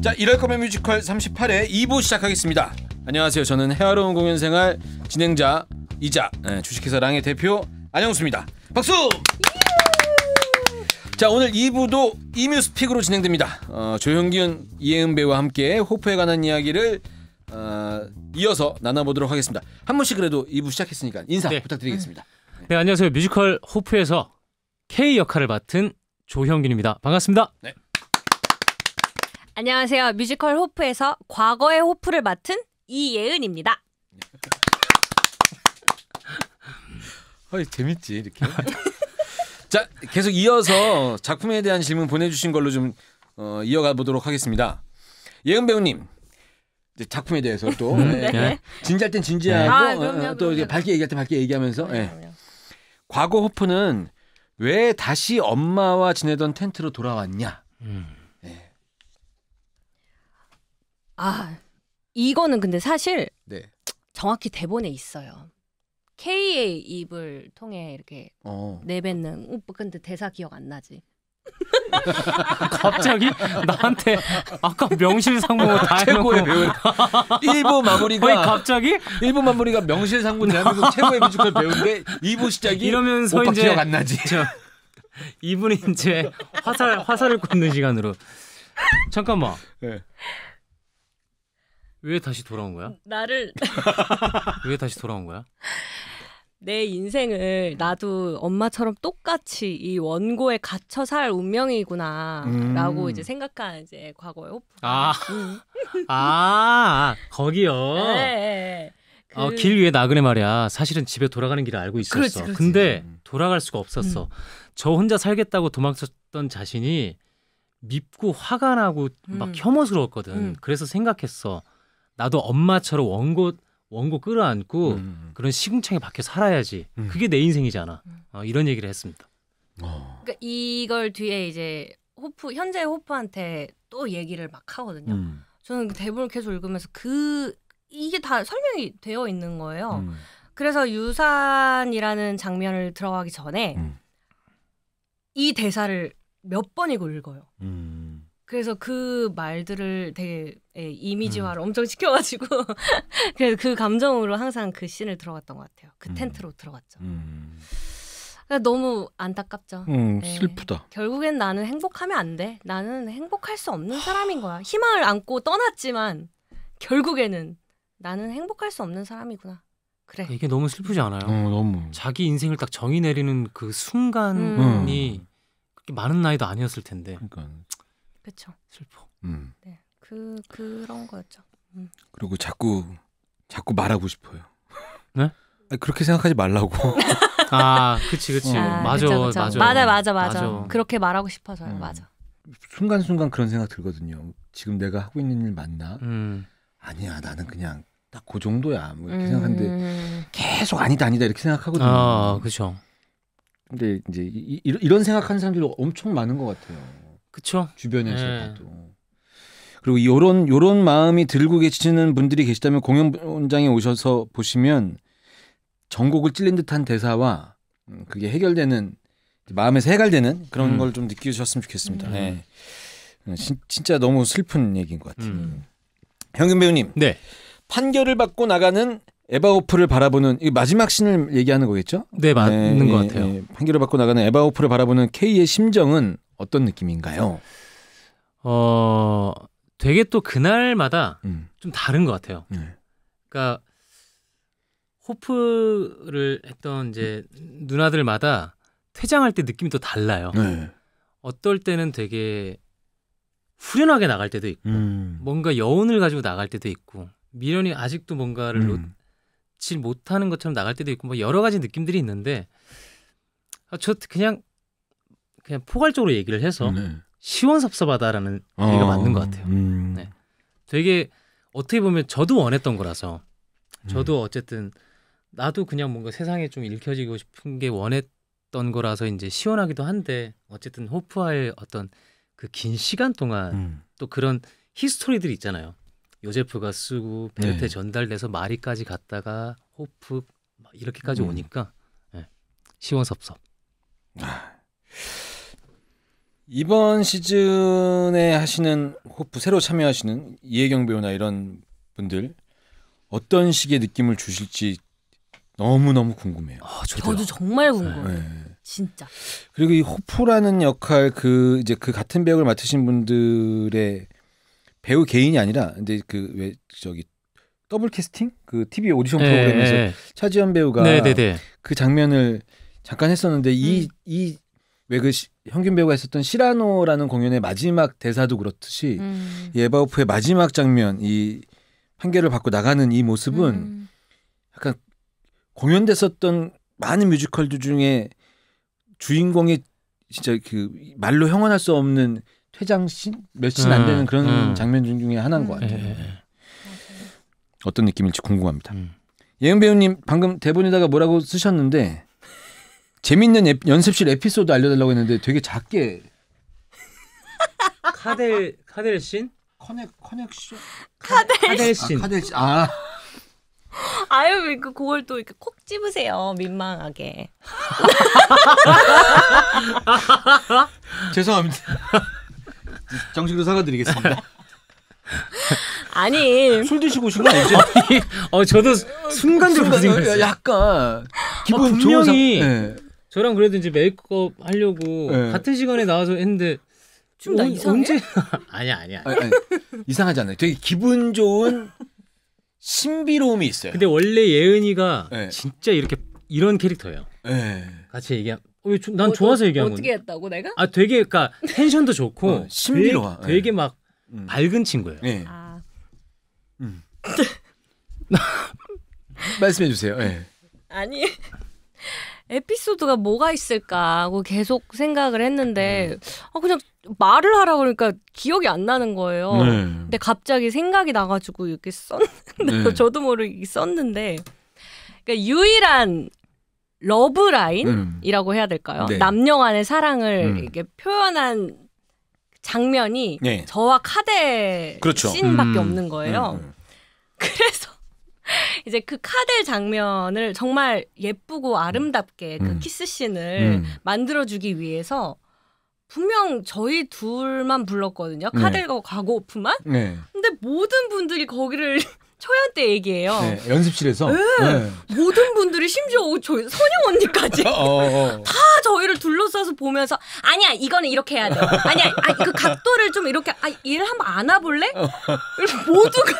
음. 자 이럴 거면 뮤지컬 38회 2부 시작하겠습니다. 안녕하세요. 저는 헤아로운 공연생활 진행자 이자 예, 주식회사 랑의 대표 안영수입니다. 박수. 자 오늘 2부도 이뮤스픽으로 진행됩니다. 어, 조형균, 이혜은 배와 함께 호프에 관한 이야기를 어, 이어서 나눠보도록 하겠습니다. 한 분씩 그래도 2부 시작했으니까 인사 네. 부탁드리겠습니다. 네. 네 안녕하세요 뮤지컬 호프에서 K 역할을 맡은 조형균입니다. 반갑습니다. 네. 안녕하세요. 뮤지컬 호프에서 과거의 호프를 맡은 이예은입니다. 아이 재밌지 이렇게. 자 계속 이어서 작품에 대한 질문 보내주신 걸로 좀 어, 이어가 보도록 하겠습니다. 예은 배우님 작품에 대해서 또 네. 네. 진지할 땐 진지하고 아, 어, 어, 그럼요, 어, 또그럼 밝게 얘기할 때 밝게 얘기하면서 예. 네, 예. 과거 호프는 왜 다시 엄마와 지내던 텐트로 돌아왔냐. 음. 아 이거는 근데 사실 네. 정확히 대본에 있어요. K의 입을 통해 이렇게 어. 내뱉는 오빠 어, 근데 대사 기억 안 나지? 갑자기 나한테 아까 명실상부 다 최고의 배우 일부 마무리가 왜 갑자기 일부 마무리가 명실상부 대한민국 최고의 뮤지컬 배우인데 2부 시작이 이러면서 오빠 이제 기억 안 나지? 이분이 이제 화살 화살을 꽂는 시간으로 잠깐만. 네. 왜 다시 돌아온 거야? 나를 왜 다시 돌아온 거야? 내 인생을 나도 엄마처럼 똑같이 이 원고에 갇혀 살 운명이구나라고 음. 이제 생각한 이제 과거의 호프. 아, 음. 아 거기요. 네. 네, 네. 어, 그... 어, 길 위에 나그네 말이야. 사실은 집에 돌아가는 길을 알고 있었어. 그렇지, 그렇지. 근데 음. 돌아갈 수가 없었어. 음. 저 혼자 살겠다고 도망쳤던 자신이 밉고 화가 나고 막 음. 혐오스러웠거든. 음. 그래서 생각했어. 나도 엄마처럼 원고 원고 끌어안고 음, 음, 음. 그런 시궁창에 박혀 살아야지. 음. 그게 내 인생이잖아. 음. 어, 이런 얘기를 했습니다. 어. 그러니까 이걸 뒤에 이제 호프 현재 호프한테 또 얘기를 막 하거든요. 음. 저는 그 대본을 계속 읽으면서 그 이게 다 설명이 되어 있는 거예요. 그래서 유산이라는 장면을 들어가기 전에 이 대사를 몇 번이고 읽어요. 음. 그래서 그 말들을 되게 예, 이미지화를 음. 엄청 시켜가지고 그래서 그 감정으로 항상 그 씬을 들어갔던 것 같아요. 그 음. 텐트로 들어갔죠. 음. 그러니까 너무 안타깝죠. 음, 예. 슬프다. 결국엔 나는 행복하면 안 돼. 나는 행복할 수 없는 사람인 거야. 희망을 안고 떠났지만 결국에는 나는 행복할 수 없는 사람이구나. 그래. 이게 너무 슬프지 않아요? 어, 너무. 자기 인생을 딱 정의 내리는 그 순간이 음. 그렇게 많은 나이도 아니었을 텐데. 그러니까. 그렇죠. 슬퍼. 음. 네. 그 그런 거였죠. 음. 그리고 자꾸 자꾸 말하고 싶어요. 네? 그렇게 생각하지 말라고. 아, 그치, 그치. 아, 맞아, 그쵸, 그쵸. 맞아, 맞아, 맞아, 맞아, 그렇게 말하고 싶어서요. 음. 맞아. 순간순간 그런 생각 들거든요. 지금 내가 하고 있는 일 맞나? 음. 아니야, 나는 그냥 딱 그 정도야. 뭐 이렇게 음. 생각하는데 계속 아니다, 아니다 이렇게 생각하거든요. 아, 그렇죠. 근데 이제 이, 이, 런 생각하는 사람들이 엄청 많은 것 같아요. 그쵸. 주변에서 네. 봐도. 그리고 요런 요런 마음이 들고 계시는 분들이 계시다면 공연장에 오셔서 보시면 전곡을 찔린 듯한 대사와 음, 그게 해결되는 마음에서 해결되는 그런 음. 걸좀 느끼셨으면 좋겠습니다. 음. 네. 시, 음, 진짜 너무 슬픈 얘기인 것 같아요. 음. 현균 배우님, 네. 판결을 받고 나가는 에바호프를 바라보는 이 마지막 신을 얘기하는 거겠죠? 네, 맞는 네, 것 예, 같아요. 예, 판결을 받고 나가는 에바호프를 바라보는 K의 심정은 어떤 느낌인가요? 어, 되게 또 그날마다 음. 좀 다른 것 같아요. 네. 그러니까 호프를 했던 이제 누나들마다 퇴장할 때 느낌이 또 달라요. 네. 어떨 때는 되게 후련하게 나갈 때도 있고 음. 뭔가 여운을 가지고 나갈 때도 있고 미련이 아직도 뭔가를 음. 놓지 못하는 것처럼 나갈 때도 있고 뭐 여러 가지 느낌들이 있는데 아, 저 그냥 그냥 포괄적으로 얘기를 해서 네. 시원섭섭하다라는 어, 얘기가 맞는 것 같아요. 음. 네. 되게 어떻게 보면 저도 원했던 거라서 저도 음. 어쨌든 나도 그냥 뭔가 세상에 좀 읽혀지고 싶은 게 원했던 거라서 이제 시원하기도 한데 어쨌든 호프와의 어떤 그 긴 시간 동안 음. 또 그런 히스토리들이 있잖아요. 요제프가 쓰고 베르테 네. 전달돼서 마리까지 갔다가 호프 이렇게까지 음. 오니까 네. 시원섭섭. 아. 이번 시즌에 하시는 호프 새로 참여하시는 이혜경 배우나 이런 분들 어떤 식의 느낌을 주실지 너무 너무 궁금해요. 아, 저도 정말 네. 궁금해 네. 진짜. 그리고 이 호프라는 역할 그 이제 그 같은 배역을 맡으신 분들의 배우 개인이 아니라 이제 그왜 저기 더블 캐스팅 그 TV 오디션 네, 프로그램에서 네. 차지현 배우가 네, 네, 네. 그 장면을 잠깐 했었는데 이이 음. 왜그 현균 배우가 했었던 시라노라는 공연의 마지막 대사도 그렇듯이 음. 예바오프의 마지막 장면 이 판결을 받고 나가는 이 모습은 음. 약간 공연됐었던 많은 뮤지컬들 중에 주인공이 진짜 그 말로 형언할 수 없는 퇴장 몇신 안 되는 음, 그런 음. 장면 중에 하나인 것 음. 같아요. 예. 예, 예. 어떤 느낌일지 궁금합니다. 음. 예은 배우님 방금 대본에다가 뭐라고 쓰셨는데 재밌는 에, 연습실 에피소드 알려달라고 했는데 되게 작게 카델 카델 신 커넥 커넥션 카델 카델 신 아, 카델 신아 아. 아유 그 그걸 또 이렇게 콕 집으세요 민망하게 죄송합니다 정식으로 사과드리겠습니다 아니 술 드시고 오신 거 아니죠? 어 저도 순간적으로 순간, 약간 기분 어, 분명히 상... 네. 저랑 그래도 이제 메이크업 하려고 네. 같은 시간에 나와서 했는데 좀나 이상해? 언제? 아니야 아니야. 아니, 아니. 이상하지 않아요. 되게 기분 좋은 신비로움이 있어요. 근데 원래 예은이가 네. 진짜 이렇게 이런 캐릭터예요. 네. 같이 얘기한. 어, 난 어, 좋아서 어, 얘기한 건데. 어떻게 했다고 내가? 아 되게 그러니까 텐션도 좋고 어, 신비로워. 되게, 되게 네. 막 음. 밝은 친구예요. 네. 아. 음. 말씀해 주세요. 네. 아니. 에피소드가 뭐가 있을까 하고 계속 생각을 했는데 네. 아 그냥 말을 하라 그러니까 기억이 안 나는 거예요. 네. 근데 갑자기 생각이 나가지고 이렇게 썼는데 네. 저도 모르게 썼는데 그러니까 유일한 러브 라인이라고 음. 해야 될까요? 네. 남녀 간의 사랑을 음. 이게 표현한 장면이 네. 저와 카데 그렇 씬밖에 음. 없는 거예요. 음, 음. 그래서 이제 그 카델 장면을 정말 예쁘고 아름답게 그 음. 그 키스 씬을 음. 만들어주기 위해서 분명 저희 둘만 불렀거든요. 카델과 네. 과고오프만. 네. 근데 모든 분들이 거기를 초연 때얘기해요 네, 연습실에서 네. 네, 모든 분들이 심지어 저 선영 언니까지 어, 어. 어. 다 저희를 둘러싸서 보면서 아니야 이거는 이렇게 해야 돼. 아니야 아, 그 각도를 좀 이렇게 아 얘를 한번 안아볼래? 어. 모두가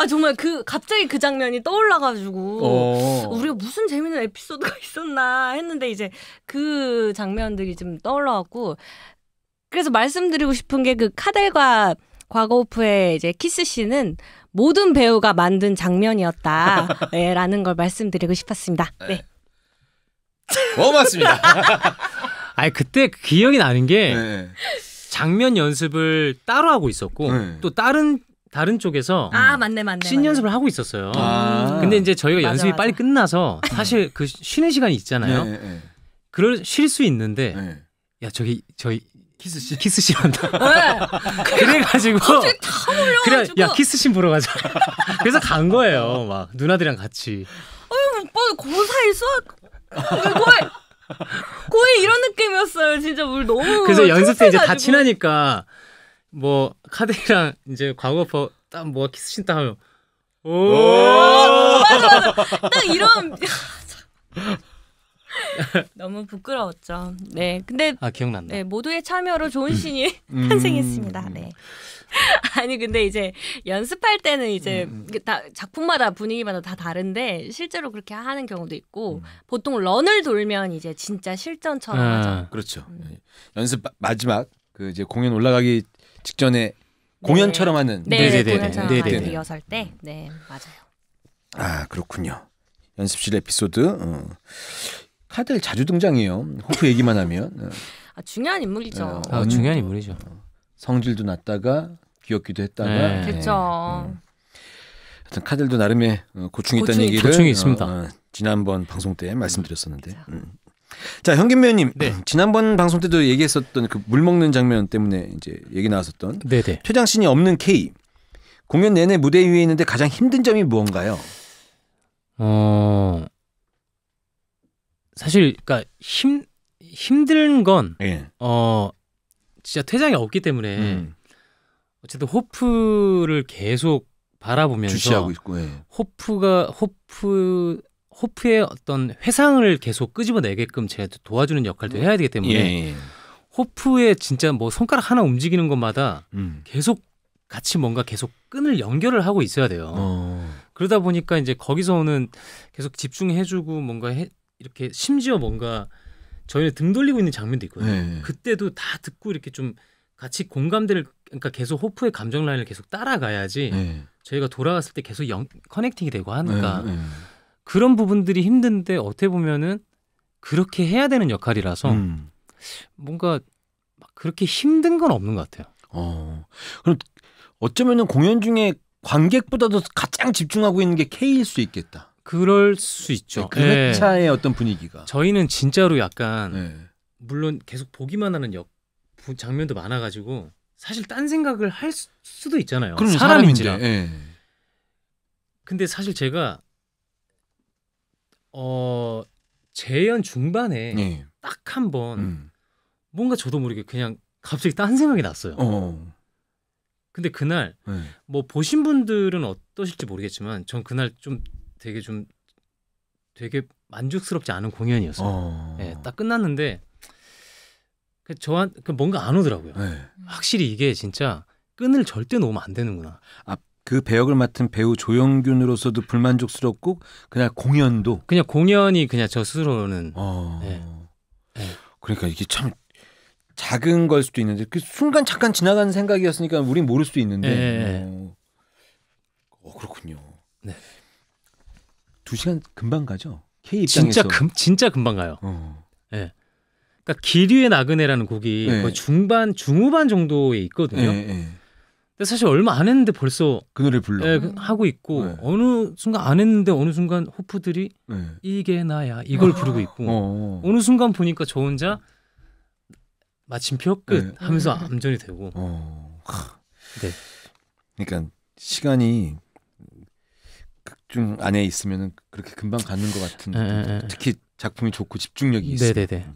아 정말 그 갑자기 그 장면이 떠올라가지고 어. 우리가 무슨 재밌는 에피소드가 있었나 했는데 이제 그 장면들이 좀 떠올라왔고 그래서 말씀드리고 싶은 게 그 카델과 과거오프의 이제 키스 씬은 모든 배우가 만든 장면이었다라는 네, 걸 말씀드리고 싶었습니다. 네. 네. 뭐 고맙습니다. 아니 그때 그 기억이 나는 게 네. 장면 연습을 따로 하고 있었고 네. 또 다른 다른 쪽에서 아 음, 맞네 맞네 신 맞네. 연습을 하고 있었어요. 아~ 근데 이제 저희가 맞아, 연습이 맞아. 빨리 끝나서 음. 사실 그 쉬는 시간이 있잖아요. 네, 네. 네. 그럴 쉴 수 있는데 네. 야 저기 저희 키스 씨 키스 씨 한다. 그래가지고 그래 야 키스 씨 보러 가자. 그래서 간 거예요. 막 누나들이랑 같이. 어유 오빠는 고사일 수학 거의 거의 이런 느낌이었어요. 진짜 우리 너무 그래서 연습 때 이제 다 친하니까. 뭐 카드랑 이제 광고퍼 딱뭐 키스신 딱 뭐 하면 오, 딱 이런 너무 부끄러웠죠. 네, 근데 아 기억난다. 네, 모두의 참여로 좋은 음. 신이 음. 탄생했습니다. 네. 음. 아니 근데 이제 연습할 때는 이제 음, 음. 다 작품마다 분위기마다 다 다른데 실제로 그렇게 하는 경우도 있고 음. 보통 런을 돌면 이제 진짜 실전처럼 아, 하죠. 그렇죠. 예. 연습 마지막 그 이제 공연 올라가기 직전에 네. 공연처럼 하는 네네, 네 네네네 하는 그 리허설 때. 네, 맞아요. 아, 그렇군요. 연습실 에피소드. 어. 카들 자주 등장해요. 호프 얘기만 하면. 어. 아, 중요한 인물이죠. 어, 아, 음. 중요한 인물이죠. 어. 성질도 났다가 귀엽기도 했다가. 네. 네. 그렇죠. 하여튼 카들도 나름의 어, 고충이 있다는 고충이, 얘기를 고충이 있습니다. 어, 어, 지난번 방송 때 말씀드렸었는데 음. 자, 현김매님. 네. 지난번 방송 때도 얘기했었던 그 물 먹는 장면 때문에 이제 얘기 나왔었던 네네. 퇴장신이 네. 없는 K. 공연 내내 무대 위에 있는데 가장 힘든 점이 무언가요? 어. 사실 그러니까 힘 힘든 건 예. 어, 진짜 퇴장이 없기 때문에 음. 어쨌든 호프를 계속 바라보면서 주시하고 있고 예. 호프가 호프 호프의 어떤 회상을 계속 끄집어내게끔 제가 도와주는 역할도 해야 되기 때문에 예, 예, 예. 호프의 진짜 뭐 손가락 하나 움직이는 것마다 음. 계속 같이 뭔가 계속 끈을 연결을 하고 있어야 돼요. 어. 그러다 보니까 이제 거기서 는 계속 집중해주고 뭔가 해, 이렇게 심지어 뭔가 저희는 등 돌리고 있는 장면도 있거든요. 네, 네. 그때도 다 듣고 이렇게 좀 같이 공감대를 그러니까 계속 호프의 감정 라인을 계속 따라가야지 네. 저희가 돌아갔을 때 계속 연, 커넥팅이 되고 하니까 네, 네. 그런 부분들이 힘든데 어떻게 보면은 그렇게 해야 되는 역할이라서 음. 뭔가 막 그렇게 힘든 건 없는 것 같아요. 어. 그럼 어쩌면은 공연 중에 관객보다도 가장 집중하고 있는 게 K일 수 있겠다. 그럴 수 있죠. 네, 그 예. 회차의 어떤 분위기가. 저희는 진짜로 약간 네. 물론 계속 보기만 하는 역 장면도 많아가지고 사실 딴 생각을 할 수도 있잖아요. 그럼 사람인데. 네. 근데 사실 제가 어 재연 중반에 예. 딱 한번 음. 뭔가 저도 모르게 그냥 갑자기 딴 생각이 났어요. 어. 근데 그날 네. 뭐 보신 분들은 어떠실지 모르겠지만 전 그날 좀 되게 좀 되게 만족스럽지 않은 공연이었어요. 어. 네, 딱 끝났는데 그 저한 그 뭔가 안 오더라고요. 네. 확실히 이게 진짜 끈을 절대 놓으면 안 되는구나. 아그 배역을 맡은 배우 조영균으로서도 불만족스럽고 그냥 공연도 그냥 공연이 그냥 저 스스로는 어... 네. 네. 그러니까 이게 참 작은 걸 수도 있는데 그 순간 잠깐 지나가는 생각이었으니까 우린 모를 수도 있는데 네, 네, 네. 어... 어, 그렇군요. 네. 두 시간 금방 가죠. K 입장에서 진짜 금 진짜 금방 가요. 어. 네. 그러니까 기류의 나그네라는 곡이 네. 거의 중반 중후반 정도에 있거든요. 네, 네. 근데 사실 얼마 안 했는데 벌써 그 노래 불러 예, 그 하고 있고 네. 어느 순간 안 했는데 어느 순간 호프들이 네. 이게 나야 이걸 아, 부르고 있고 어. 어느 순간 보니까 저 혼자 마침표 네. 끝 네. 하면서 암전이 되고. 어. 네. 그러니까 시간이 극중 안에 있으면 그렇게 금방 가는 것 같은. 에, 예, 예, 예. 특히 작품이 좋고 집중력이 있어요. 네, 네네네.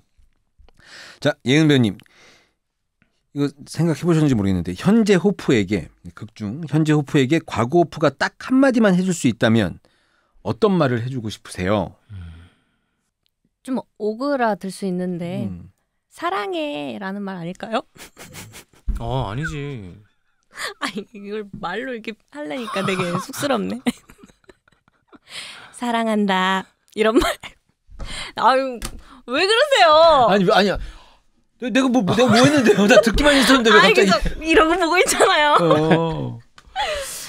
자 예은 배우님 이거 생각해 보셨는지 모르겠는데 현재 호프에게 극중 현재 호프에게 과거 호프가 딱 한마디만 해줄 수 있다면 어떤 말을 해주고 싶으세요? 음. 좀 오그라들 수 있는데 음. 사랑해라는 말 아닐까요? 아 아니지. 아 이걸 말로 이렇게 할래니까 되게 쑥스럽네. 사랑한다 이런 말. 아유 왜 그러세요? 아니 아니야. 내가 뭐 내가 뭐 했는데요? 나 듣기만 했었는데 왜 갑자기 계속 이러고 보고 있잖아요. 어.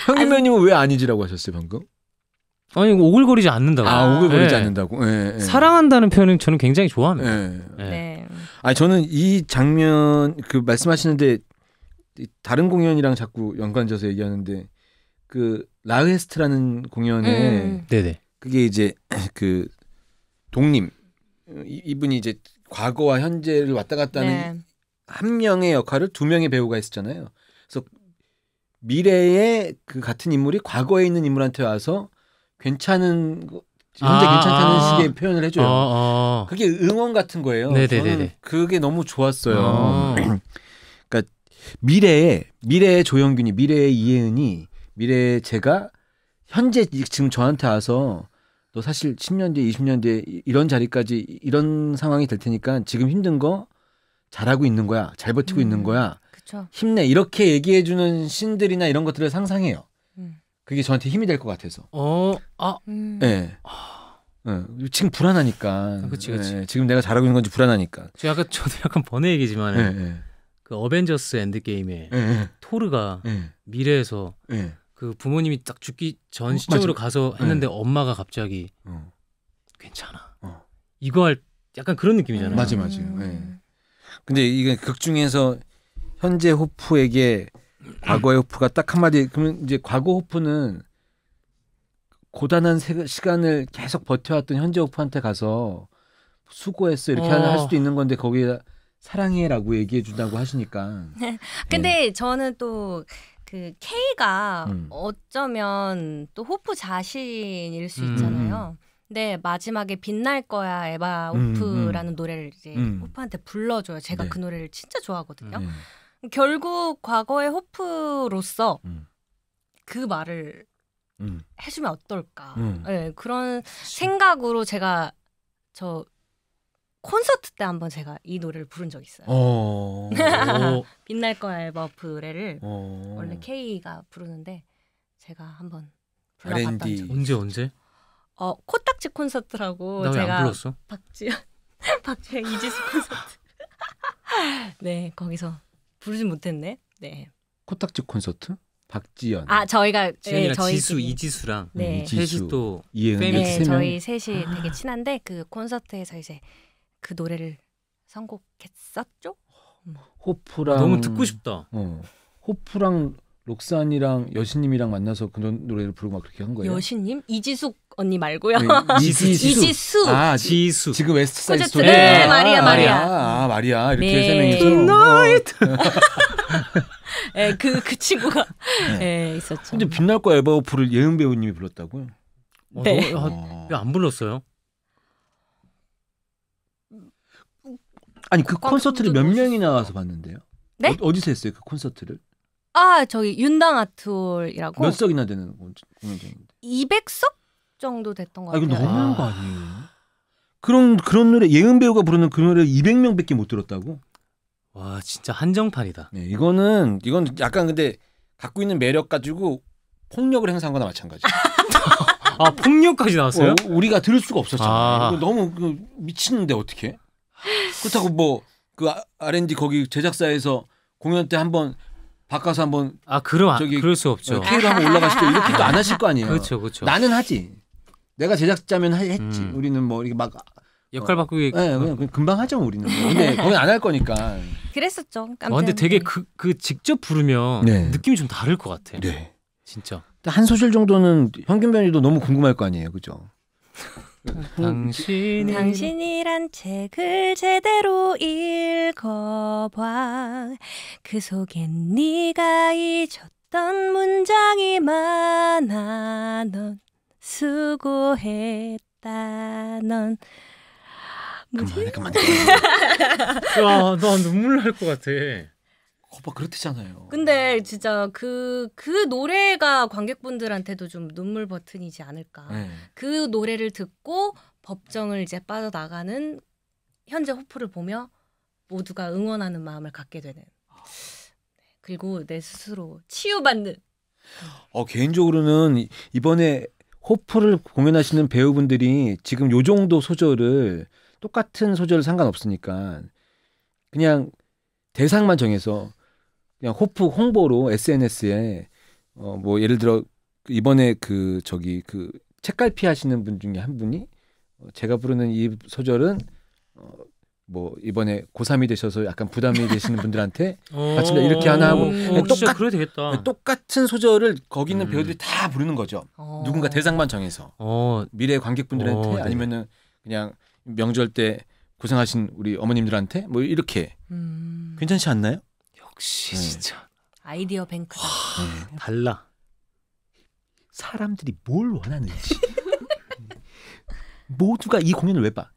현기면님은 왜 아니지라고 하셨어요 방금? 아니 오글거리지 않는다고. 아 오글거리지 네. 않는다고. 예, 예. 사랑한다는 표현은 저는 굉장히 좋아합니다. 예. 예. 네. 아 저는 이 장면 그 말씀하시는데 다른 공연이랑 자꾸 연관져서 얘기하는데 그라흐스트라는 공연에 음. 음. 그게 이제 그 독님 이분이 이제 과거와 현재를 왔다 갔다 하는 네. 한 명의 역할을 두 명의 배우가 했었잖아요. 그래서 미래의 그 같은 인물이 과거에 있는 인물한테 와서 괜찮은 현재 아~ 괜찮다는 아. 식의 표현을 해줘요. 아~ 아~ 그게 응원 같은 거예요. 네네네네. 네, 저는 네, 네. 그게 너무 좋았어요. 어. 그러니까 미래의 미래의 조영균이 미래의 이혜은이 미래의 제가 현재 지금 저한테 와서 너 사실 10년 뒤에 20년 뒤에 이런 자리까지 이런 상황이 될 테니까 지금 힘든 거 잘하고 있는 거야. 잘 버티고 음. 있는 거야. 그쵸. 힘내. 이렇게 얘기해 주는 신들이나 이런 것들을 상상해요. 음. 그게 저한테 힘이 될 것 같아서. 어, 아, 음. 네. 네. 지금 불안하니까. 아, 그치, 그치. 네. 지금 내가 잘하고 있는 건지 불안하니까. 저 약간 저도 약간 번외 얘기지만 네, 그 어벤져스 엔드게임에 토르가 미래에서 그 부모님이 딱 죽기 전 어, 시점으로 맞 가서 했는데 네. 엄마가 갑자기 어. 괜찮아. 어. 이거 할 약간 그런 느낌이잖아요. 맞아 맞아. 음. 네. 근데 이게 극 중에서 현재 호프에게 과거의 호프가 딱 한마디 그러면 이제 과거 호프는 고단한 세, 시간을 계속 버텨왔던 현재 호프한테 가서 수고했어 이렇게 어. 할 수도 있는 건데 거기에 사랑해라고 얘기해 준다고 하시니까. 근데 네. 저는 또그 K가 음. 어쩌면 또 호프 자신일 수 음. 있잖아요. 음. 근데 마지막에 빛날 거야 에바 음, 음. 호프라는 노래를 이제 호프한테 불러줘요. 제가 네. 그 노래를 진짜 좋아하거든요. 네. 결국 과거의 호프로서 그 말을 해주면 어떨까? 네, 그런 생각으로 제가 저 콘서트 때 한번 제가 이 노래를 부른 적이 있어요. 어... 빛날 거야 앨범 브레를 어... 원래 K가 부르는데 제가 한번 불러봤던 R&D. 적 언제 언제? 어 코딱지 콘서트라고 제가 박지현 박지현 이지수 콘서트 네 거기서 부르진 못했네. 네 코딱지 콘서트 박지연 아 저희가 네, 저희 지수 집이. 이지수랑 네. 이지수 음, 또이은네 저희 셋이 되게 친한데 그 콘서트에서 이제 그 노래를 선곡했었죠. 호프랑 아, 너무 듣고 싶다. 어. 호프랑 록산이랑 여신님이랑 만나서 그 노래를 부르고 막 그렇게 한 거예요. 여신님 이지숙 언니 말고요. 네, 이지수. 이지수. 아, 아 지수. 지금 웨스트 사이드 어, 스토리. 네, 아, 마리아, 아, 마리아. 아, 마리아. 이렇게 네. 세 명이서. 어. 네, 그, 그 친구가 네. 네 있었죠. 근데 빛날과 에바오프를 예은 배우님이 불렀다고요? 네. 어, 너, 어. 아, 안 불렀어요? 아니 그 콘서트를 몇 명이 나와서 봤는데요? 네? 어, 디서 했어요 그 콘서트를? 아 저기 윤당 아트홀이라고 몇 석이나 되는 공연장인데? 200석 정도 됐던 것 같아요. 아, 이거 너무한 거아 그런 그런 노래 예은 배우가 부르는 그 노래 200명밖에 못 들었다고? 와 진짜 한정판이다. 네 이거는 이건 약간 근데 갖고 있는 매력 가지고 폭력을 행사한 거나 마찬가지. 아 폭력까지 나왔어요? 어, 우리가 들을 수가 없었잖아. 아. 이거 너무 그 미치는데 어떻게? 그렇다고 뭐 그 아, R&D 거기 제작사에서 공연 때 한번 바꿔서 한번 아 그럼 아, 저기 그럴 수 없죠. 예, K로 한번 올라가시죠. 이렇게도 안 하실 거 아니에요. 그렇죠, 그렇죠. 나는 하지. 내가 제작자면 하, 했지. 음. 우리는 뭐 이렇게 막 역할 어. 바꾸기. 어, 네, 그냥 금방 하죠 우리는. 근데 거기 안할 거니까. 그랬었죠. 깜짝. 아, 근데 되게 그그 그 직접 부르면 네. 느낌이 좀 다를 것 같아. 네. 진짜. 한 소절 정도는 현균 변이도 너무 궁금할 거 아니에요, 그죠? 당신 당신이란 책을 제대로 읽어봐 그 속엔 네가 잊었던 문장이 많아 넌 수고했다 넌 뭐지? 그만해 그만해. 야나 눈물 날 것 같아. 오빠 그렇잖아요 근데 진짜 그그 그 노래가 관객분들한테도 좀 눈물 버튼이지 않을까. 네. 그 노래를 듣고 법정을 이제 빠져나가는 현재 호프를 보며 모두가 응원하는 마음을 갖게 되는. 네, 그리고 내 스스로 치유받는. 어 개인적으로는 이번에 호프를 공연하시는 배우분들이 지금 요 정도 소절을 똑같은 소절 상관없으니까 그냥 대상만 정해서 그냥 호프 홍보로 SNS에 어뭐 예를 들어 이번에 그 저기 그 책갈피 하시는 분 중에 한 분이 어, 제가 부르는 이 소절은 어, 뭐 이번에 고3이 되셔서 약간 부담이 되시는 분들한테 마침 어. 이렇게 하나 하고 어, 네, 똑같, 그래 되겠다. 네, 똑같은 소절을 거기 있는 음. 배우들이 다 부르는 거죠. 누군가 대상만 정해서 미래 관객분들한테 네. 아니면은 그냥 명절 때 고생하신 우리 어머님들한테 뭐 이렇게 음. 괜찮지 않나요? 역시 네. 진짜 아이디어 뱅크. 네, 달라. 사람들이 뭘 원하는지. 모두가 이 공연을 왜 봐?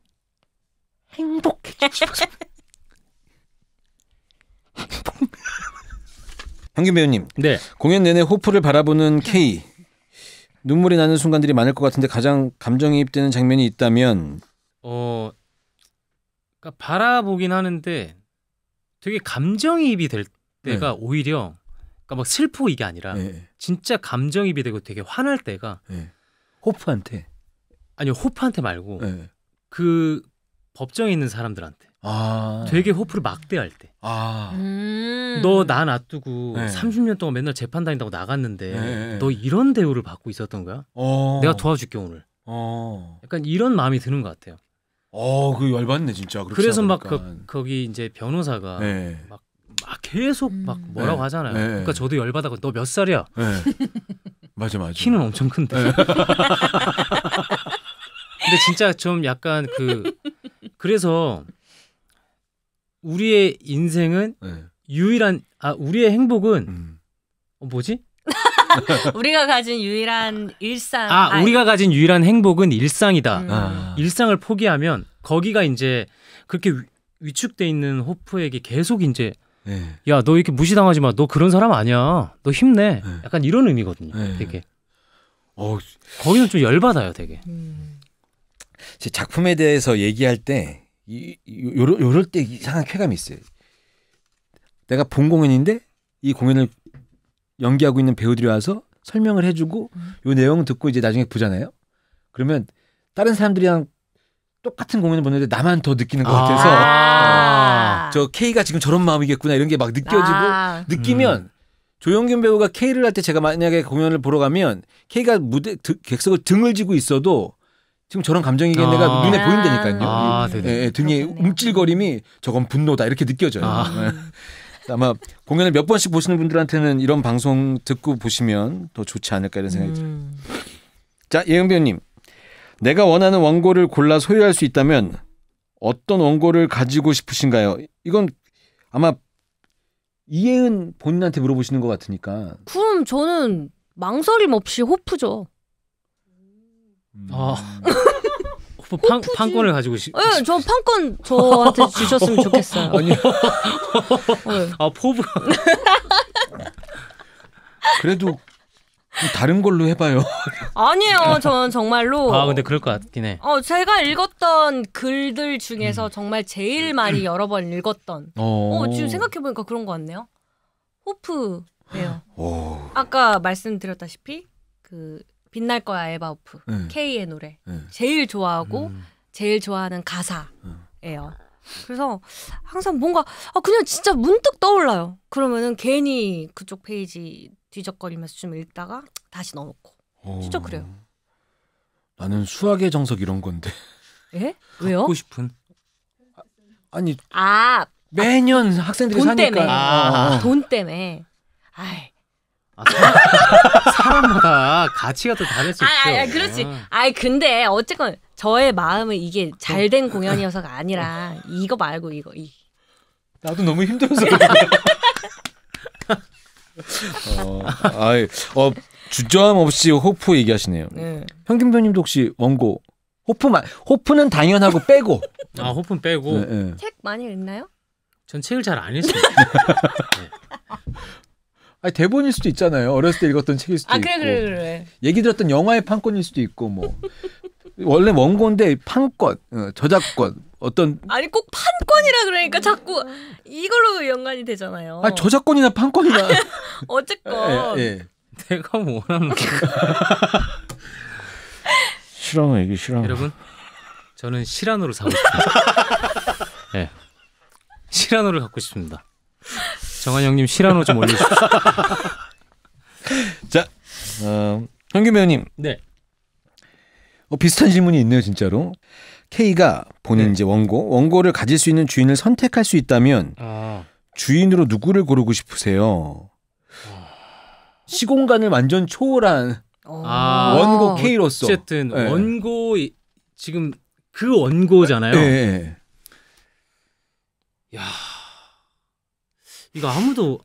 행복해지균 배우님. 네. 공연 내내 호프를 바라보는 네. K. 눈물이 나는 순간들이 많을 것 같은데 가장 감정이입되는 장면이 있다면 어 그러니까 바라보긴 하는데 되게 감정이입이 될 때가 네. 오히려 그러니까 막 슬퍼 이게 아니라 네. 진짜 감정이입이 되고 되게 화날 때가 네. 호프한테 아니 호프한테 말고 네. 그 법정에 있는 사람들한테 아. 되게 호프를 막대할 때. 아. 음. 너나 놔두고 네. 30년 동안 맨날 재판 다닌다고 나갔는데 네. 너 이런 대우를 받고 있었던 거야? 어. 내가 도와줄게 오늘. 어. 약간 이런 마음이 드는 것 같아요. 어, 그 열받네 진짜. 그래서 막 그, 거기 이제 변호사가 네. 막, 막 계속 막 음. 뭐라고 네. 하잖아요. 네. 그러니까 저도 열받아가 너몇 살이야? 네. 맞아 맞아. 키는 엄청 큰데. 네. 근데 진짜 좀 약간 그 그래서 우리의 인생은 네. 유일한 아 우리의 행복은 음. 어, 뭐지? 우리가 가진 유일한 일상. 아, 아 우리가 가진 유일한 행복은 일상이다. 음. 아. 음. 일상을 포기하면 거기가 이제 그렇게 위축돼 있는 호프에게 계속 이제 네. 예. 야너 이렇게 무시당하지 마. 너 그런 사람 아니야. 너 힘내. 네. 약간 이런 의미거든요. 네. 되게. 어, 거기는 좀 열받아요, 되게. 음. 제 작품에 대해서 얘기할 때 이, 요럴, 요럴 때 이상한 쾌감이 있어요. 내가 본 공연인데 이 공연을 연기하고 있는 배우들이 와서 설명을 해주고 음. 요 내용 듣고 이제 나중에 보잖아요. 그러면 다른 사람들이랑 똑같은 공연을 보는데 나만 더 느끼는 것 같아서 아~ 어, 저 K가 지금 저런 마음이겠구나 이런 게 막 느껴지고 아~ 느끼면 음. 조영균 배우가 K를 할 때 제가 만약에 공연을 보러 가면 K가 무대 드, 객석을 등을 지고 있어도 지금 저런 감정이겠네가 아~ 눈에 보인다니까요. 아, 네, 등에 움찔거림이 저건 분노다 이렇게 느껴져요. 아. 음. 아마 공연을 몇 번씩 보시는 분들한테는 이런 방송 듣고 보시면 더 좋지 않을까 이런 생각이 음. 들어요. 자, 예은 배우님. 내가 원하는 원고를 골라 소유할 수 있다면 어떤 원고를 가지고 싶으신가요? 이건 아마 이혜은 본인한테 물어보시는 것 같으니까. 그럼 저는 망설임 없이 호프죠. 아. 음. 아. 그 판, 판권을 가지고 싶. 네, 예, 저 판권 저한테 주셨으면 좋겠어요. 아니요. 네. 아 포부. 그래도 다른 걸로 해봐요. 아니에요, 저는 정말로. 아 근데 그럴 것 같긴 해. 어 제가 읽었던 글들 중에서 음. 정말 제일 많이 여러 번 읽었던. 어, 어 지금 생각해 보니까 그런 것 같네요. 호프예요. 아까 말씀드렸다시피 그 빛날 거야 에바오프 네. 예. K의 노래 네. 제일 좋아하고 음. 제일 좋아하는 가사예요. 어. 그래서 항상 뭔가 아 그냥 진짜 문득 떠올라요. 그러면은 괜히 그쪽 페이지 뒤적거리면서 좀 읽다가 다시 넣어놓고 오. 어. 진짜 그래요. 나는 수학의 정석 이런 건데. 예? 왜요? 갖고 싶은. 아, 아니. 아, 아. 매년 아, 학생들이 돈 사니까. 때문에. 아. 돈 때문에. 아 아, 사람, 마다 가치가 또 다를 수 있죠. 아, 아, 아 그렇지. 아. 아, 근데 어쨌건 저의 마음은 이게 어. 잘된 공연이어서가 아니라 이거 말고 이거 이. 나도 너무 힘들어서. 어, 아이, 어, 주저함 없이 호프 얘기하시네요. 네. 형김도님도 혹시 원고 호프만 호프는 당연하고 빼고. 아 호프는 빼고. 네, 네. 책 많이 읽나요? 전 책을 잘안 읽습니다. 네. 아니 대본일 수도 있잖아요. 어렸을 때 읽었던 책일 수도 아, 그래, 있고. 그래, 그래, 그래. 얘기 들었던 영화의 판권일 수도 있고 뭐. 원래 원고인데 판권, 어, 저작권 어떤 아니 꼭 판권이라 그러니까 자꾸 이걸로 연관이 되잖아요. 아 저작권이나 판권이나 어쨌건 예, 예. 내가 뭐 원하는 실화는 얘기 실화. 여러분 저는 실화으로 사고 싶습니다. 예. 네. 실화으로 갖고 싶습니다. 정한 형님 실화호좀올려주십시 자, 어, 현규 배우님. 네. 어, 비슷한 질문이 있네요, 진짜로. K가 본인 네. 이제 원고, 원고를 가질 수 있는 주인을 선택할 수 있다면 아. 주인으로 누구를 고르고 싶으세요? 시공간을 완전 초월한 아. 원고 K로서 어쨌든 네. 원고 지금 그 원고잖아요. 네. 네, 네. 야. 이거 아무도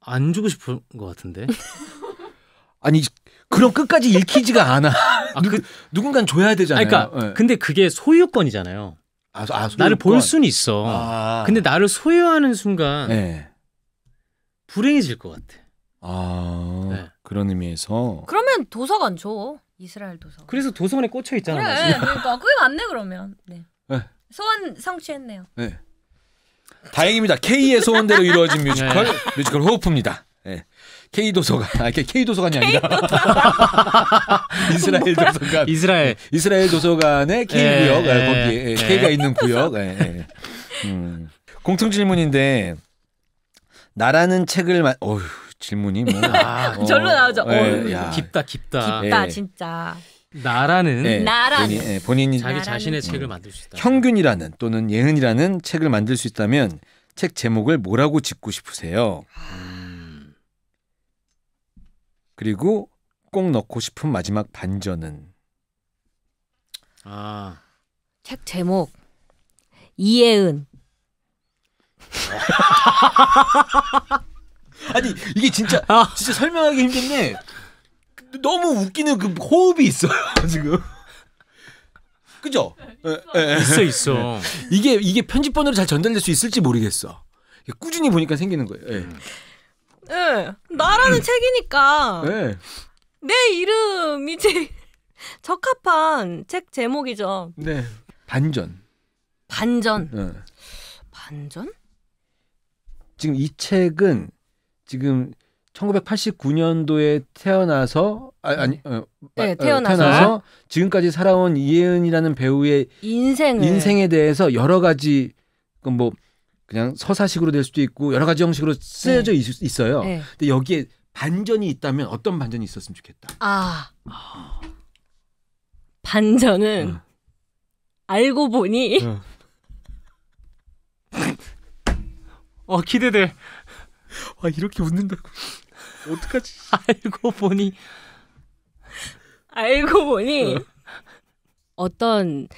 안 주고 싶은 것 같은데. 아니 그럼 끝까지 읽히지가 않아. 아, 누, 그, 누군간 줘야 되잖아요. 그러니까 네. 근데 그게 소유권이잖아요. 아, 아, 소유권. 나를 볼 수는 있어. 아. 근데 나를 소유하는 순간 네. 불행해질 것 같아. 아 네. 그런 의미에서. 그러면 도서관 줘. 이스라엘 도서. 그래서 도서관에 꽂혀 있잖아. 그래, 그러니까 그게 맞네 그러면. 네. 네. 소원 성취했네요. 네. 다행입니다. K의 소원대로 이루어진 뮤지컬 네. 뮤지컬 호프입니다. 네. K 도서관, 아, K 도서관이 아니라 이스라엘 도서관, 이스라엘 이스라엘 도서관의 K 네. 구역, 예, 아, 거기 네. 예. K가 있는 구역. 예, 음. 공통 질문인데 나라는 책을 만, 어휴 질문이 뭐 아, 절로 나오죠. 어, 예, 야. 깊다, 깊다, 깊다 예. 진짜. 나라는 네, 예, 나라는 본인, 네, 본인이 자기 자신의 네. 책을 만들 수 있다. 형균이라는 또는 예은이라는 책을 만들 수 있다면 책 제목을 뭐라고 짓고 싶으세요? 음. 그리고 꼭 넣고 싶은 마지막 반전은 아. 책 제목 이예은 아니 이게 진짜 진짜 설명하기 힘든데 너무 웃기는 그 호흡이 있어요 지금. 그죠? 예, 예, 예. 있어 있어. 이게 이게 편집본으로 잘 전달될 수 있을지 모르겠어. 꾸준히 보니까 생기는 거예요. 예. 네. 나라는 음. 책이니까 네. 내 이름이 제 적합한 책 제목이죠. 네. 반전. 반전. 네. 반전? 지금 이 책은 지금 1989년도에 태어나서 아 아니 네, 어, 네 아, 어, 태어나서. 태어나서. 지금까지 살아온 이혜은이라는 배우의 인생을. 인생에 대해서 여러 가지 그 뭐 그냥 서사식으로 될 수도 있고 여러 가지 형식으로 쓰여져 네. 있어요. 네. 근데 여기에 반전이 있다면 어떤 반전이 있었으면 좋겠다. 아. 반전은 어. 알고 보니 어. 어 기대돼. 아 이렇게 웃는다고. 어떡하지? 알고 보니 알고 보니 어. 어떤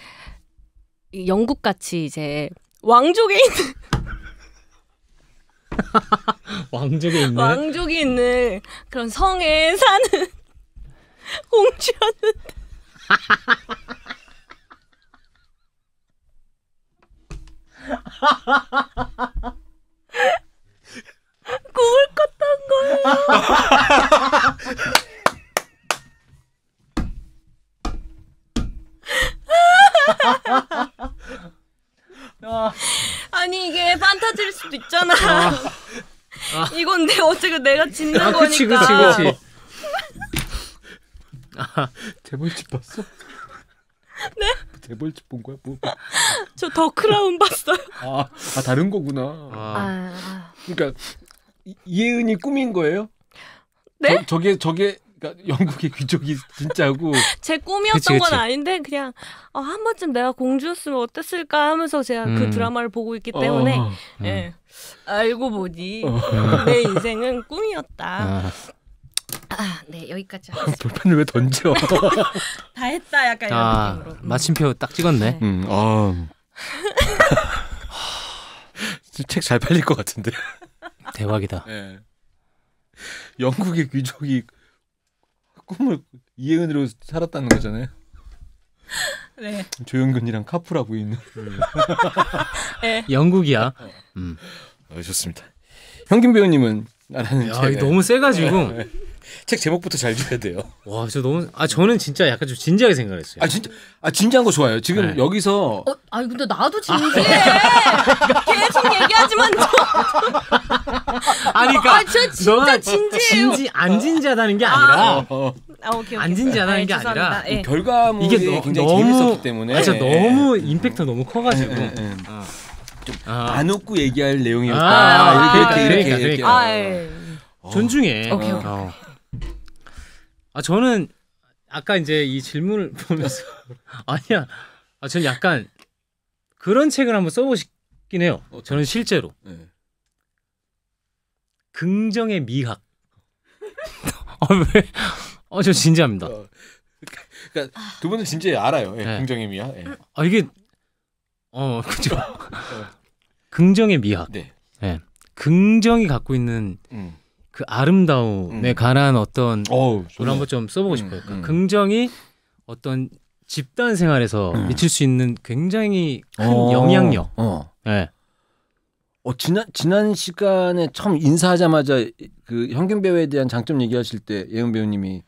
영국 같이 이제 왕족에 있는 왕족에 있는 왕족이 있는 그런 성에 사는 홍주였는데 내가 짓는 아, 거니까. 그치 그치 그아 재벌집 봤어? 네? 재벌집 본 거야? 뭐? 저더 크라운 봤어요. 아, 아 다른 거구나. 아. 아. 그러니까 이, 예은이 꿈인 거예요? 네? 저, 저게 저게 그러니까 영국의 귀족이 진짜고 제 꿈이었던 그치, 그치. 건 아닌데 그냥 아, 한 번쯤 내가 공주였으면 어땠을까 하면서 제가 그 음. 그 드라마를 보고 있기 때문에 어. 예. 음. 알고 보니 어. 내 인생은 꿈이었다. 아. 아, 네 여기까지 아, 하겠습니다. 볼펜을 왜 던져? 다 했다 약간 이런 아, 느낌으로. 음. 마침표 딱 찍었네. 네. 음, 어. 아. 책잘 팔릴 것 같은데. 대박이다. 네. 영국의 귀족이 꿈을 이혜은으로 살았다는 거잖아요. 네. 조영근이랑 카풀하고 있는. 네. 영국이야. 어. 음. 어, 좋습니다. 현김 배우님은 나라는 야, 너무 세가지고. 네. 책 제목부터 잘 줘야 돼요. 와, 저 너무 아 저는 진짜 약간 좀 진지하게 생각했어요. 아 진짜 아 진지한 거 좋아요. 지금 네. 여기서 어, 아 근데 나도 진지해. 계속 얘기하지만 저. 아니 그러니까 아, 저 진짜 진지해요. 진지 안 진지하다는 게 아니라 아, 어. 아, 오케이, 오케이. 안 진지하다는 네, 게 아니라 예. 결과물이 이게 너, 굉장히 너무, 재밌었기 때문에 아, 너무 임팩트 너무 커가지고. 예, 예, 아. 좀안 아. 웃고 얘기할 내용이었다. 아, 이렇게, 이렇게, 그러니까, 이렇게, 그러니까, 이렇게. 그러니까. 아, 예. 존중해. 오케이, 어. 오케이. 어. 아 저는 아까 이제 이 질문을 보면서 아니야. 아 저는 약간 그런 책을 한번 써보고 싶긴 해요. 어, 저는 실제로 네. 긍정의 미학. 아 왜? 아저 진지합니다. 어, 그러니까 두 분은 진짜 알아요. 예, 네. 긍정의 미학. 예. 아 이게 어 그죠. 어. 긍정의 미학. 네. 예. 긍정이 갖고 있는 음. 그 아름다움에 음. 관한 어떤 어우, 한번 좀 써보고 음, 싶어요. 그러니까 긍정이 어떤 집단 생활에서 미칠 음. 수 있는 굉장히 큰 어, 영향력. 어. 네. 어, 지난 지난 시간에 처음 인사하자마자 그 현균 배우에 대한 장점 얘기하실 때 예은 배우님이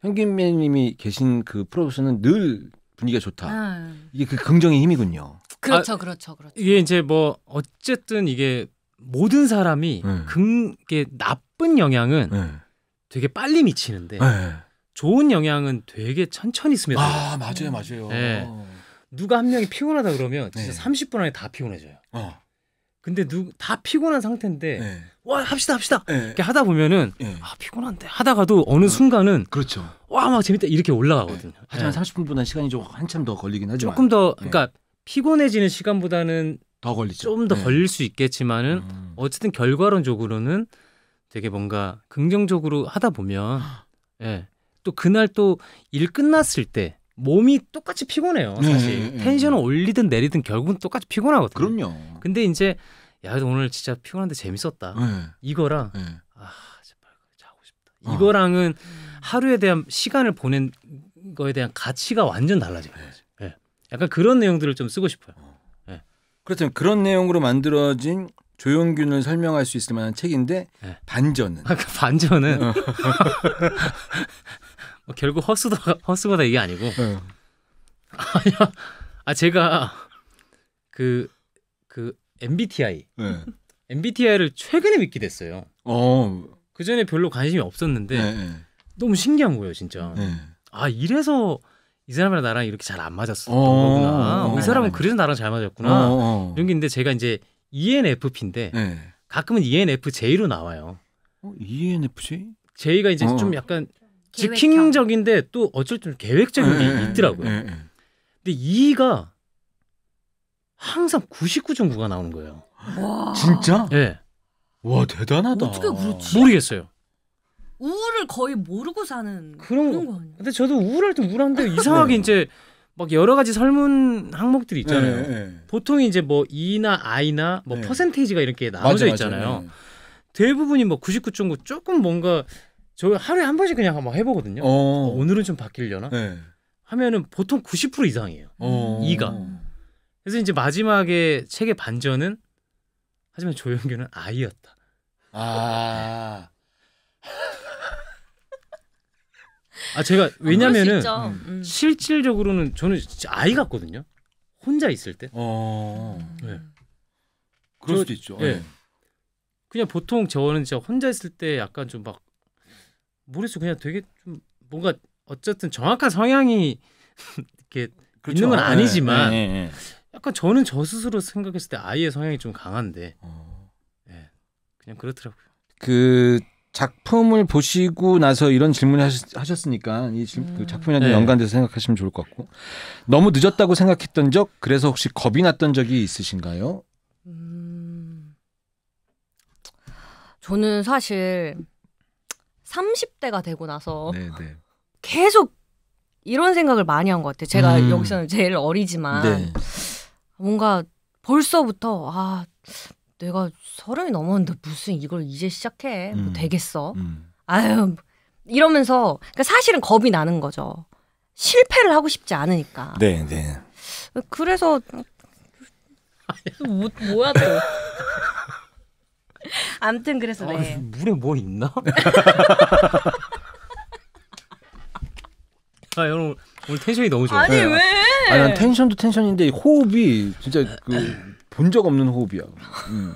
현균 배우님이 계신 그 프로듀서는 늘 분위기가 좋다. 음. 이게 그 긍정의 힘이군요. 그렇죠, 아, 그렇죠, 그렇죠. 이게 이제 뭐 어쨌든 이게 모든 사람이 네. 극게 나쁜 영향은 네. 되게 빨리 미치는데 네. 좋은 영향은 되게 천천히 스며들아 맞아요, 맞아요. 네. 누가 한 명이 피곤하다 그러면 진짜 네. 30분 안에 다 피곤해져요. 어. 근데 누, 다 피곤한 상태인데 네. 와 합시다 합시다 네. 이렇게 하다 보면은 네. 아 피곤한데 하다가도 어느 네. 순간은 그렇죠 와막 재밌다 이렇게 올라가거든요. 네. 하지만 30분보다 시간이 좀 한참 더 걸리긴 하죠. 조금 더 그러니까 피곤해지는 시간보다는 더 걸리죠. 좀더 네. 걸릴 수 있겠지만은 음. 어쨌든 결과론적으로는 되게 뭔가 긍정적으로 하다 보면 예. 또 그날 또 일 끝났을 때 몸이 똑같이 피곤해요. 네, 사실 네, 네. 텐션을 올리든 내리든 결국은 똑같이 피곤하거든요. 그럼요. 근데 이제 야 오늘 진짜 피곤한데 재밌었다. 네. 이거랑 아 제발 자고 싶다. 이거랑은 어. 하루에 대한 시간을 보낸 거에 대한 가치가 완전 달라지는 거죠. 예. 약간 그런 내용들을 좀 쓰고 싶어요. 어. 그렇다면 그런 내용으로 만들어진 조용균을 설명할 수 있을 만한 책인데 네. 반전은 아, 그 반전은 어. 뭐 결국 허수다 허수고다 이게 아니고 어. 아니야 아 제가 그그 그 MBTI 그 네. MBTI를 최근에 믿게 됐어요. 어. 그 전에 별로 관심이 없었는데 네, 네. 너무 신기한 거예요, 진짜. 네. 아 이래서 이 사람이랑 나랑 이렇게 잘 안맞았었 어, 거구나. 어, 이 어. 사람은 그래서 나랑 잘 맞았구나. 어, 이런 어. 게 있는데 제가 이제 ENFP인데 네. 가끔은 ENFJ로 나와요. 어, ENFJ? J가 이제 좀 약간 즉흥적인데 또 어쩔 때 계획적인 네, 게 네, 있더라고요. 네, 네, 근데 E가 항상 99.9가 나오는 거예요. 와. 진짜? 예. 네. 와 대단하다. 어떻게 그렇지? 모르겠어요. 우울을 거의 모르고 사는 그런, 그런 거, 거 아니에요? 근데 저도 우울할 때 우울한데 네. 이상하게 네. 이제 막 여러 가지 설문 항목들이 있잖아요. 네, 네. 보통 이제 뭐 E나 I나 뭐 퍼센테이지가 네. 이렇게 나눠져 맞아, 있잖아요. 맞아, 네. 대부분이 뭐 99.9 조금 뭔가 저 하루에 한 번씩 그냥 막 해보거든요. 어. 어 오늘은 좀 바뀌려나? 하면은 보통 90% 이상이에요. 어. E가. 그래서 이제 마지막에 책의 반전은 하지만 조영규는 아이였다. 아. 아 제가 아, 왜냐면은 음. 음. 실질적으로는 저는 진짜 아이 같거든요. 혼자 있을 때. 어. 네. 그럴 저, 수도 있죠. 네. 그냥 보통 저는 진짜 혼자 있을 때 약간 좀 막 모르겠어 그냥 되게 좀 뭔가 어쨌든 정확한 성향이 이렇게 그렇죠. 있는 건 아니지만 네, 네, 네. 약간 저는 저 스스로 생각했을 때 아이의 성향이 좀 강한데 어... 그냥 그렇더라고요. 그 작품을 보시고 나서 이런 질문을 하셨, 으니까이 그 음. 작품이랑 네. 연관돼서 생각하시면 좋을 것 같고 너무 늦었다고 생각했던 적 그래서 혹시 겁이 났던 적이 있으신가요? 음... 저는 사실 30대가 되고 나서 네네. 네. 계속 이런 생각을 많이 한 것 같아요. 제가 음. 여기서는 제일 어리지만 네. 뭔가 벌써부터 아 내가 서른이 넘었는데 무슨 이걸 이제 시작해 뭐 음. 되겠어 음. 아유 이러면서 그러니까 사실은 겁이 나는 거죠 실패를 하고 싶지 않으니까 네 네. 그래서 뭐, 뭐야 또 암튼 그래서 아, 네. 물에 뭐 있나? 아 여러분 오늘 텐션이 너무 좋아요. 아니 네. 왜? 아니, 텐션도 텐션인데 호흡이 진짜 그 본적 없는 호흡이야. 음.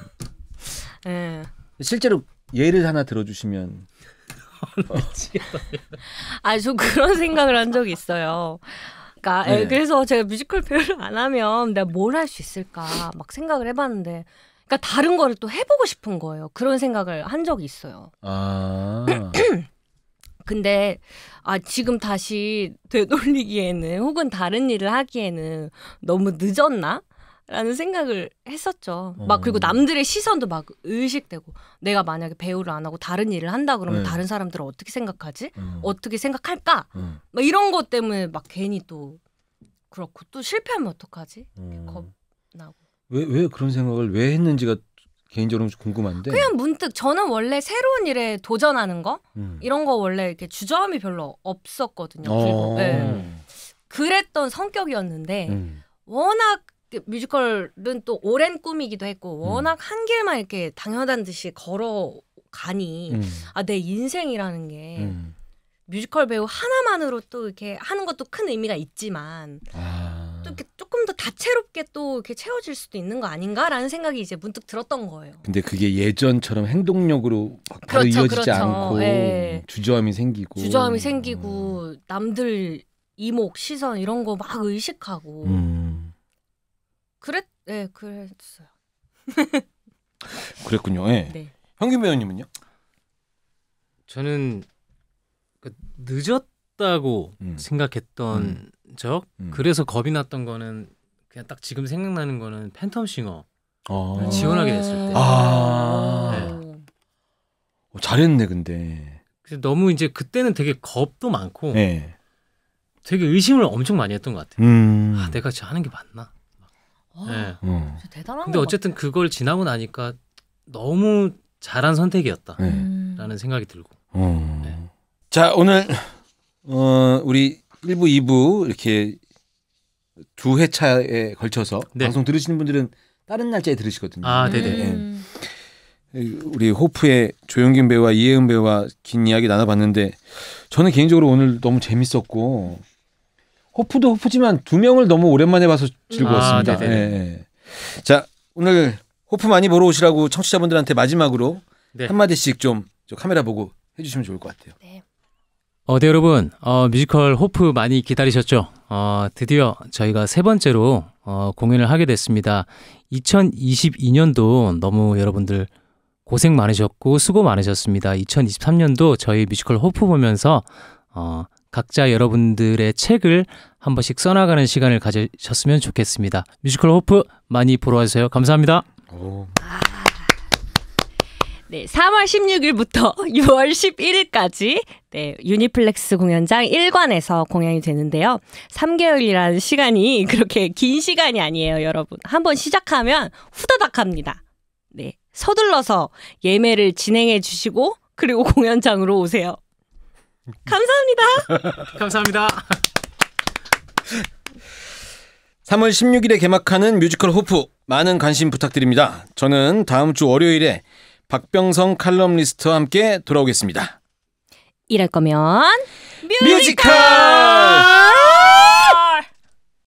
네. 실제로 예를 하나 들어주시면. 어. 아저 그런 생각을 한 적이 있어요. 그러니까 예, 네. 그래서 제가 뮤지컬 배우를 안 하면 내가 뭘 할 수 있을까 막 생각을 해봤는데 그러니까 다른 거를 또 해보고 싶은 거예요. 그런 생각을 한 적이 있어요. 아. 근데 아 지금 다시 되돌리기에는 혹은 다른 일을 하기에는 너무 늦었나? 라는 생각을 했었죠. 어. 막 그리고 어. 남들의 시선도 막 의식되고 내가 만약에 배우를 안 하고 다른 일을 한다 그러면 네. 다른 사람들은 어떻게 생각하지? 음. 어떻게 생각할까? 음. 막 이런 것 때문에 막 괜히 또 그렇고 또 실패하면 어떡하지? 음. 겁나고. 왜 왜 그런 생각을 왜 했는지가 개인적으로 궁금한데. 그냥 문득 저는 원래 새로운 일에 도전하는 거 음. 이런 거 원래 이렇게 주저함이 별로 없었거든요. 어. 네. 그랬던 성격이었는데 음. 워낙 그 뮤지컬은 또 오랜 꿈이기도 했고 음. 워낙 한 길만 이렇게 당연한 듯이 걸어 가니 음. 아내 인생이라는 게 음. 뮤지컬 배우 하나만으로 또 이렇게 하는 것도 큰 의미가 있지만 아... 또 이렇게 조금 더 다채롭게 또 이렇게 채워질 수도 있는 거 아닌가라는 생각이 이제 문득 들었던 거예요. 근데 그게 예전처럼 행동력으로 바로 그렇죠, 이어지지 그렇죠. 않고 네. 주저함이 생기고 주저함이 생기고 남들 이목 시선 이런 거 막 의식하고. 음. 그랬 네 그랬어요. 그랬군요. 예. 네. 현균 배우님은요? 저는 그 늦었다고 음. 생각했던 음. 적 음. 그래서 겁이 났던 거는 그냥 딱 지금 생각나는 거는 팬텀싱어 아. 네, 지원하게 됐을 때. 아. 네. 어, 잘했네 근데. 너무 이제 그때는 되게 겁도 많고 네. 되게 의심을 엄청 많이 했던 것 같아요. 음. 아 내가 지 하는 게 맞나? 아, 네. 어. 대단한. 근데 어쨌든 그걸 지나고 나니까 너무 잘한 선택이었다라는 네. 음. 생각이 들고. 어. 네. 자 오늘 어, 우리 1부, 2부 이렇게 두 회차에 걸쳐서 네. 방송 들으시는 분들은 다른 날짜에 들으시거든요. 아, 네네. 네. 음. 우리 호프의 조영균 배우와 이혜은 배우와 긴 이야기 나눠봤는데 저는 개인적으로 오늘 너무 재밌었고 호프도 호프지만 두 명을 너무 오랜만에 봐서 즐거웠습니다. 아, 네. 자 오늘 호프 많이 보러 오시라고 청취자분들한테 마지막으로 네. 한 마디씩 좀 카메라 보고 해주시면 좋을 것 같아요. 네. 어, 네 여러분 어, 뮤지컬 호프 많이 기다리셨죠? 어, 드디어 저희가 세 번째로 어, 공연을 하게 됐습니다. 2022년도 너무 여러분들 고생 많으셨고 수고 많으셨습니다. 2023년도 저희 뮤지컬 호프 보면서 어, 각자 여러분들의 책을 한 번씩 써나가는 시간을 가지셨으면 좋겠습니다. 뮤지컬 호프 많이 보러 와주세요. 감사합니다. 오. 아. 네, 3월 16일부터 6월 11일까지 네, 유니플렉스 공연장 1관에서 공연이 되는데요. 3개월이라는 시간이 그렇게 긴 시간이 아니에요, 여러분. 한번 시작하면 후다닥 합니다. 네. 서둘러서 예매를 진행해 주시고 그리고 공연장으로 오세요. 감사합니다. 감사합니다. 3월 16일에 개막하는 뮤지컬 호프 많은 관심 부탁드립니다. 저는 다음 주 월요일에 박병성 칼럼리스트와 함께 돌아오겠습니다. 이럴 거면 뮤지컬! 뮤지컬!